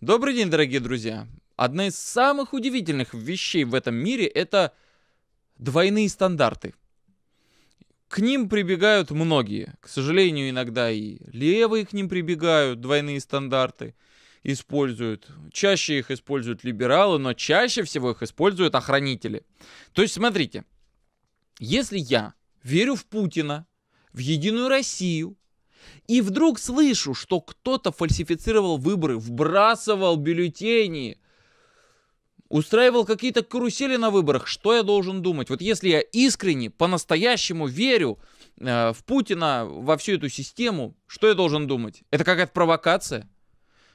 Добрый день, дорогие друзья! Одна из самых удивительных вещей в этом мире — это двойные стандарты. К ним прибегают многие. К сожалению, иногда и левые к ним прибегают, двойные стандарты используют. Чаще их используют либералы, но чаще всего их используют охранители. То есть, смотрите, если я верю в Путина, в Единую Россию, и вдруг слышу, что кто-то фальсифицировал выборы, вбрасывал бюллетени, устраивал какие-то карусели на выборах. Что я должен думать? Вот если я искренне, по-настоящему верю э, в Путина, во всю эту систему, что я должен думать? Это какая-то провокация?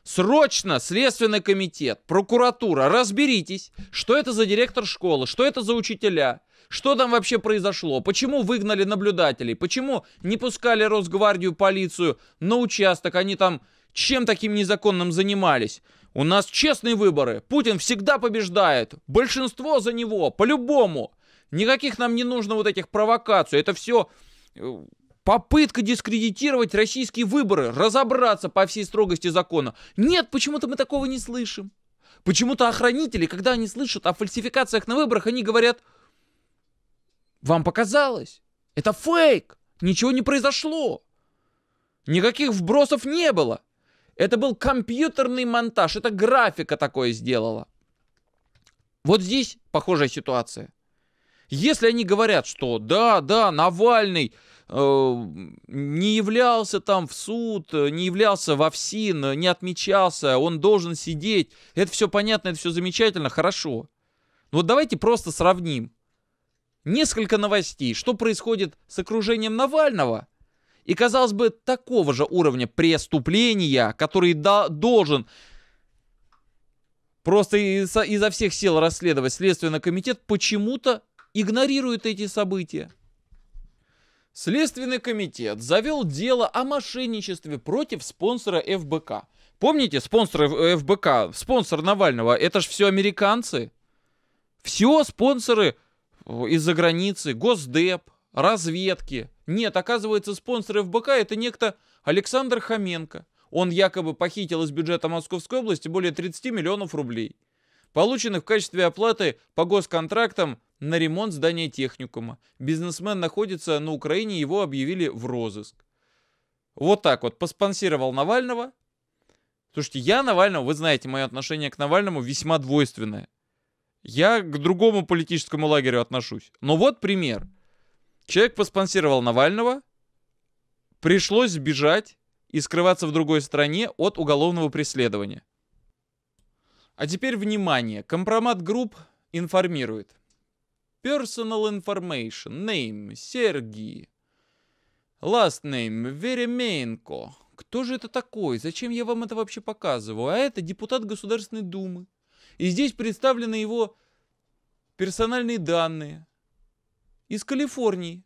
Срочно Следственный комитет, прокуратура, разберитесь, что это за директор школы, что это за учителя, что там вообще произошло, почему выгнали наблюдателей, почему не пускали Росгвардию, полицию на участок, они там чем таким незаконным занимались. У нас честные выборы, Путин всегда побеждает, большинство за него, по-любому. Никаких нам не нужно вот этих провокаций, это все э, Попытка дискредитировать российские выборы, разобраться по всей строгости закона. Нет, почему-то мы такого не слышим. Почему-то охранители, когда они слышат о фальсификациях на выборах, они говорят, вам показалось, это фейк, ничего не произошло, никаких вбросов не было. Это был компьютерный монтаж, это графика такое сделала. Вот здесь похожая ситуация. Если они говорят, что да, да, Навальный э, не являлся там в суд, не являлся во ФСИН, не отмечался, он должен сидеть, это все понятно, это все замечательно, хорошо. Но ну вот давайте просто сравним. Несколько новостей, что происходит с окружением Навального – и, казалось бы, такого же уровня преступления, который да, должен просто изо всех сил расследовать Следственный комитет, почему-то игнорирует эти события. Следственный комитет завел дело о мошенничестве против спонсора ФБК. Помните, спонсор э, ФБК, спонсор Навального, это же все американцы. Все спонсоры э, из-за границы, Госдеп, разведки. Нет, оказывается, спонсор ФБК это некто Александр Хоменко. Он якобы похитил из бюджета Московской области более 30 миллионов рублей, полученных в качестве оплаты по госконтрактам на ремонт здания техникума. Бизнесмен находится на Украине, его объявили в розыск. Вот так вот, поспонсировал Навального. Слушайте, я Навального, вы знаете, мое отношение к Навальному весьма двойственное. Я к другому политическому лагерю отношусь. Но вот пример. Человек поспонсировал Навального, пришлось сбежать и скрываться в другой стране от уголовного преследования. А теперь внимание, компромат групп информирует – Personal information. Name. Сергий. Last name. Веремеенко. Кто же это такой? Зачем я вам это вообще показываю? А это депутат Государственной Думы. И здесь представлены его персональные данные. Из Калифорнии.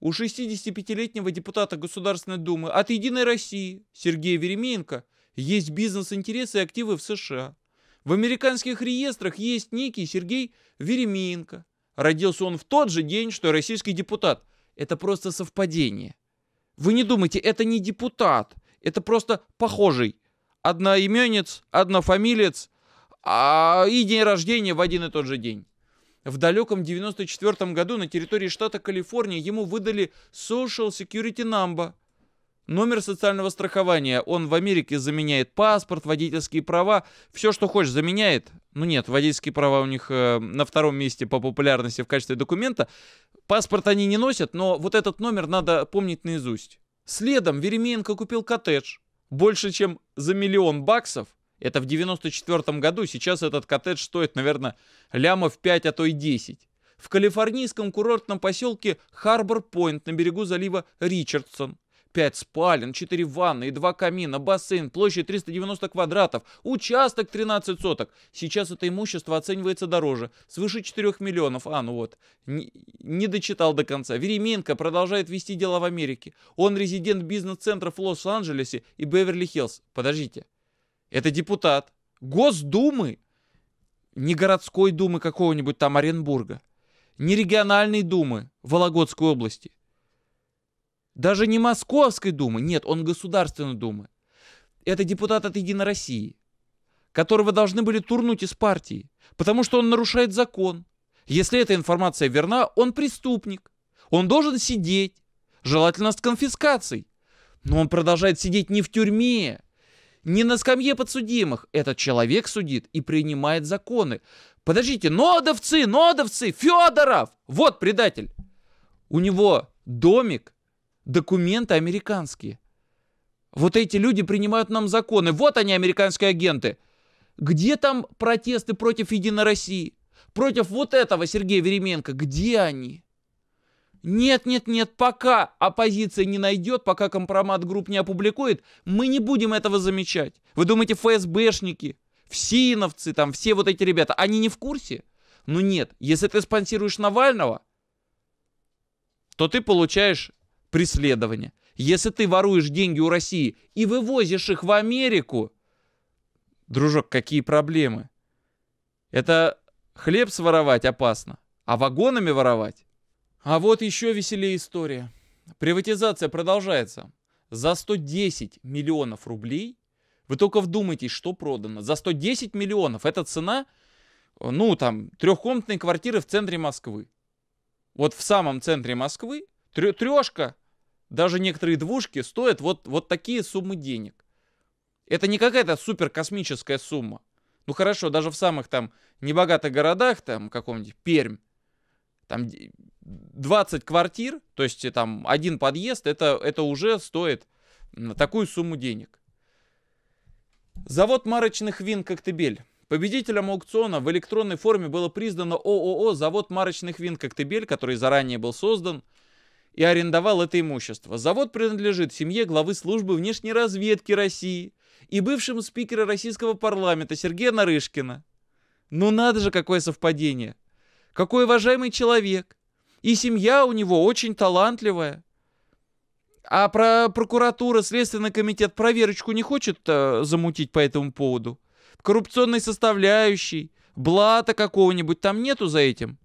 У 65-летнего депутата Государственной Думы от «Единой России» Сергея Веременко есть бизнес-интересы и активы в США. В американских реестрах есть некий Сергей Веременко. Родился он в тот же день, что и российский депутат. Это просто совпадение. Вы не думайте, это не депутат. Это просто похожий. Одноименец, однофамилец, а и день рождения в один и тот же день. В далеком 94 году на территории штата Калифорния ему выдали Social Security Number – Номер социального страхования, он в Америке заменяет паспорт, водительские права, все, что хочешь, заменяет. Ну нет, водительские права у них э, на втором месте по популярности в качестве документа. Паспорт они не носят, но вот этот номер надо помнить наизусть. Следом Веремеенко купил коттедж. Больше, чем за миллион баксов. Это в 94 году. Сейчас этот коттедж стоит, наверное, лямов 5, а то и 10. В калифорнийском курортном поселке Харбор-Пойнт на берегу залива Ричардсон. Пять спален, четыре ванны и два камина, бассейн, площадь 390 квадратов, участок 13 соток. Сейчас это имущество оценивается дороже, свыше 4 миллионов. А, ну вот, не, не дочитал до конца. Веременко продолжает вести дела в Америке. Он резидент бизнес-центров в Лос-Анджелесе и Беверли-Хиллз. Подождите, это депутат Госдумы, не городской думы какого-нибудь там Оренбурга, не региональной думы Вологодской области. Даже не Московской Думы, нет, он Государственной Думы. Это депутат от Единой России, которого должны были турнуть из партии, потому что он нарушает закон. Если эта информация верна, он преступник. Он должен сидеть, желательно с конфискацией. Но он продолжает сидеть не в тюрьме, не на скамье подсудимых. Этот человек судит и принимает законы. Подождите, нодовцы, нодовцы, Федоров! Вот предатель. У него домик документы американские. Вот эти люди принимают нам законы. Вот они, американские агенты. Где там протесты против Единой России? Против вот этого Сергея Веременко? Где они? Нет, нет, нет, пока оппозиция не найдет, пока компромат групп не опубликует, мы не будем этого замечать. Вы думаете, ФСБшники, ФСИНовцы, там все вот эти ребята, они не в курсе? Ну нет, если ты спонсируешь Навального, то ты получаешь преследования. Если ты воруешь деньги у России и вывозишь их в Америку, дружок, какие проблемы? Это хлеб своровать опасно, а вагонами воровать? А вот еще веселее история. Приватизация продолжается. За 110 миллионов рублей, вы только вдумайтесь, что продано. За 110 миллионов, это цена, ну там, трехкомнатной квартиры в центре Москвы. Вот в самом центре Москвы Трешка, даже некоторые двушки стоят вот, вот такие суммы денег. Это не какая-то супер космическая сумма. Ну хорошо, даже в самых там небогатых городах, там каком-нибудь Пермь, там 20 квартир, то есть э, там один подъезд, это, это уже стоит такую сумму денег. Завод марочных вин «Коктебель». Победителем аукциона в электронной форме было признано ООО «Завод марочных вин «Коктебель», который заранее был создан – и арендовал это имущество. Завод принадлежит семье главы службы внешней разведки России и бывшему спикера российского парламента Сергея Нарышкина. Ну надо же, какое совпадение! Какой уважаемый человек! И семья у него очень талантливая. А про прокуратура, Следственный комитет проверочку не хочет э, замутить по этому поводу? Коррупционной составляющей, блата какого-нибудь там нету за этим?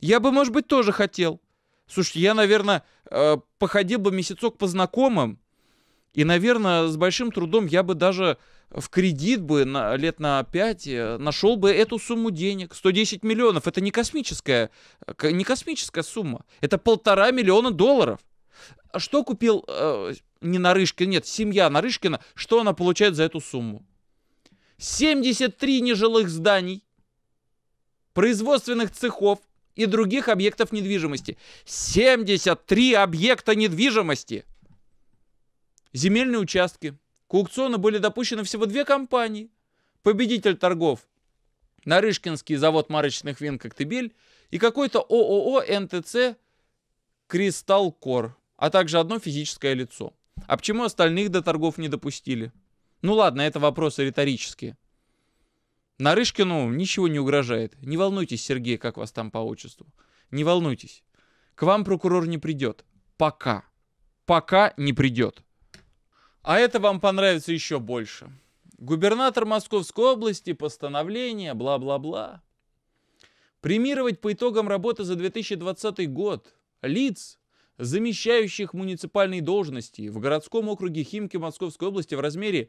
Я бы, может быть, тоже хотел. Слушайте, я, наверное, э, походил бы месяцок по знакомым, и, наверное, с большим трудом я бы даже в кредит бы на, лет на 5 э, нашел бы эту сумму денег. 110 миллионов. Это не космическая, э, не космическая сумма. Это полтора миллиона долларов. А что купил э, не Нарышкин, нет, семья Нарышкина, что она получает за эту сумму? 73 нежилых зданий, производственных цехов, и других объектов недвижимости. 73 объекта недвижимости! Земельные участки. К аукциону были допущены всего две компании. Победитель торгов Нарышкинский завод марочных вин «Коктебель» и какой-то ООО НТЦ «Кристалкор», а также одно физическое лицо. А почему остальных до торгов не допустили? Ну ладно, это вопросы риторические. Нарышкину ничего не угрожает. Не волнуйтесь, Сергей, как вас там по отчеству. Не волнуйтесь. К вам прокурор не придет. Пока. Пока не придет. А это вам понравится еще больше. Губернатор Московской области, постановление, бла-бла-бла. Премировать по итогам работы за 2020 год лиц, замещающих муниципальные должности в городском округе Химки Московской области в размере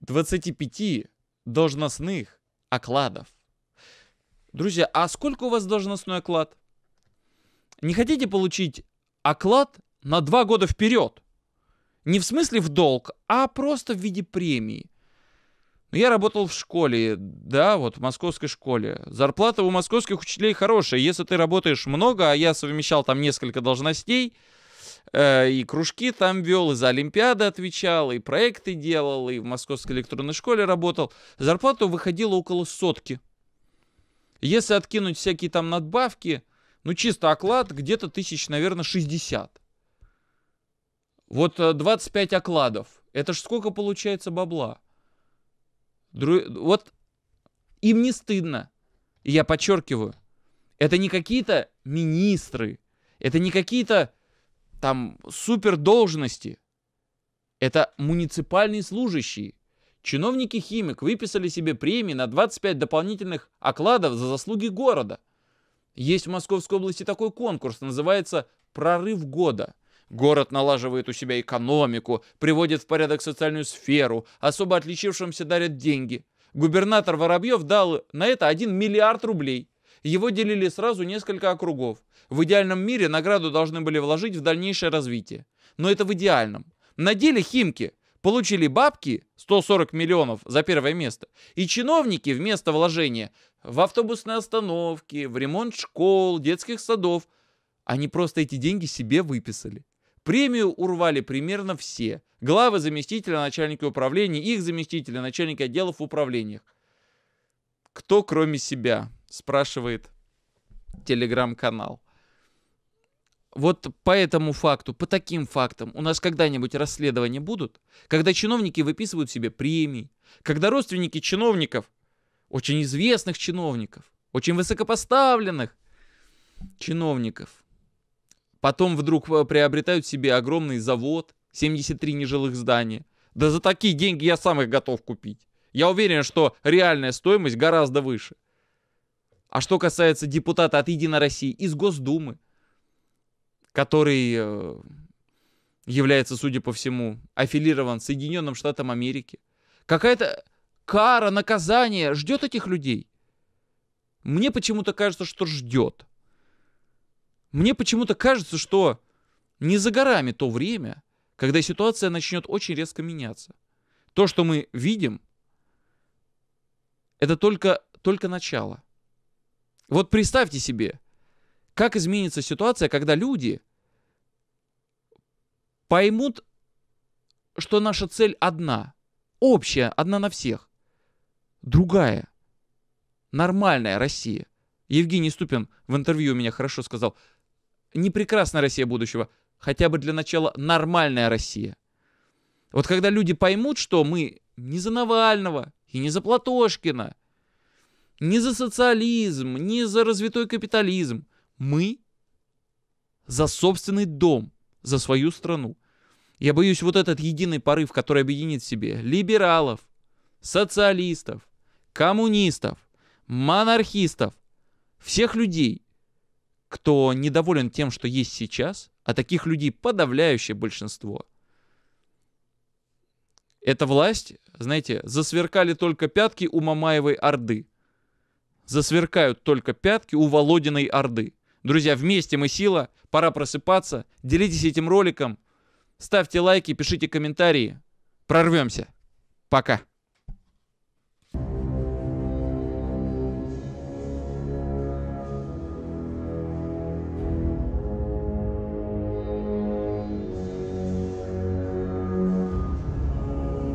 25 должностных окладов. Друзья, а сколько у вас должностной оклад? Не хотите получить оклад на два года вперед? Не в смысле в долг, а просто в виде премии. Ну, я работал в школе, да, вот в московской школе. Зарплата у московских учителей хорошая. Если ты работаешь много, а я совмещал там несколько должностей – э, и кружки там вел, и за Олимпиады отвечал, и проекты делал, и в Московской электронной школе работал. Зарплата выходила около сотки. Если откинуть всякие там надбавки, ну чисто оклад где-то тысяч, наверное, 60. Вот 25 э, окладов. Это ж сколько получается бабла? Дру... Вот им не стыдно. я подчеркиваю, это не какие-то министры, это не какие-то там супер должности. Это муниципальные служащие. Чиновники-химик выписали себе премии на 25 дополнительных окладов за заслуги города. Есть в Московской области такой конкурс, называется «Прорыв года». Город налаживает у себя экономику, приводит в порядок социальную сферу, особо отличившимся дарят деньги. Губернатор Воробьев дал на это 1 миллиард рублей. Его делили сразу несколько округов. В идеальном мире награду должны были вложить в дальнейшее развитие. Но это в идеальном. На деле Химки получили бабки 140 миллионов за первое место, и чиновники вместо вложения в автобусные остановки, в ремонт школ, детских садов, они просто эти деньги себе выписали. Премию урвали примерно все. Главы заместителя начальника управления, их заместители начальника отделов в управлениях. Кто кроме себя? спрашивает телеграм-канал. Вот по этому факту, по таким фактам у нас когда-нибудь расследования будут, когда чиновники выписывают себе премии, когда родственники чиновников, очень известных чиновников, очень высокопоставленных чиновников, потом вдруг э, приобретают себе огромный завод, 73 нежилых здания. Да за такие деньги я сам их готов купить. Я уверен, что реальная стоимость гораздо выше. А что касается депутата от Единой России из Госдумы, который э, является, судя по всему, аффилирован Соединенным Штатам Америки, какая-то кара, наказание ждет этих людей? Мне почему-то кажется, что ждет. Мне почему-то кажется, что не за горами то время, когда ситуация начнет очень резко меняться. То, что мы видим, это только, только начало – вот представьте себе, как изменится ситуация, когда люди поймут, что наша цель одна, общая, одна на всех, другая, нормальная Россия. Евгений Ступин в интервью у меня хорошо сказал, не прекрасная Россия будущего, хотя бы для начала нормальная Россия. Вот когда люди поймут, что мы не за Навального и не за Платошкина – не за социализм, не за развитой капитализм. Мы за собственный дом, за свою страну. Я боюсь вот этот единый порыв, который объединит в себе либералов, социалистов, коммунистов, монархистов, всех людей, кто недоволен тем, что есть сейчас, а таких людей подавляющее большинство. Эта власть, знаете, засверкали только пятки у Мамаевой Орды – засверкают только пятки у Володиной Орды. Друзья, вместе мы сила, пора просыпаться, делитесь этим роликом, ставьте лайки, пишите комментарии. Прорвемся. Пока.